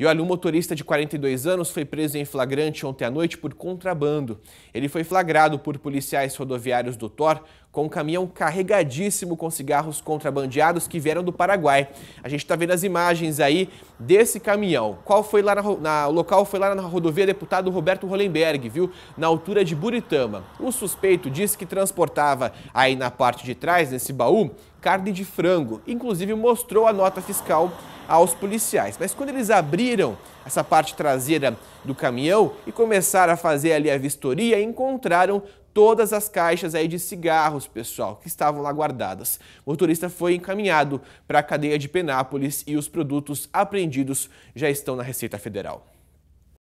E olha, um motorista de 42 anos foi preso em flagrante ontem à noite por contrabando. Ele foi flagrado por policiais rodoviários do Thor com um caminhão carregadíssimo com cigarros contrabandeados que vieram do Paraguai. A gente está vendo as imagens aí desse caminhão. Qual foi lá na, na o local foi lá na rodovia deputado Roberto Rolenberg, viu? Na altura de Buritama. O suspeito disse que transportava aí na parte de trás, nesse baú, carne de frango. Inclusive mostrou a nota fiscal aos policiais. Mas quando eles abriram essa parte traseira do caminhão e começaram a fazer ali a vistoria, encontraram todas as caixas aí de cigarros, pessoal, que estavam lá guardadas. O motorista foi encaminhado para a cadeia de Penápolis e os produtos apreendidos já estão na Receita Federal.